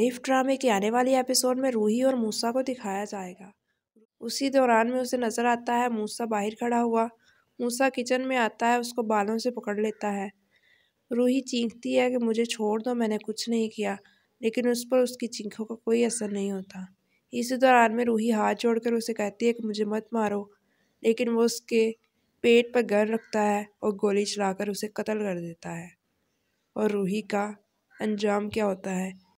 रेफ ड्रामे के आने वाले एपिसोड में रूही और मूसा को दिखाया जाएगा उसी दौरान में उसे नज़र आता है मूसा बाहर खड़ा हुआ मूसा किचन में आता है उसको बालों से पकड़ लेता है रूही चीखती है कि मुझे छोड़ दो मैंने कुछ नहीं किया लेकिन उस पर उसकी चीखों का कोई असर नहीं होता इसी दौरान में रूही हाथ जोड़कर उसे कहती है कि मुझे मत मारो लेकिन वो उसके पेट पर गन रखता है और गोली चलाकर उसे कत्ल कर देता है और रूही का अंजाम क्या होता है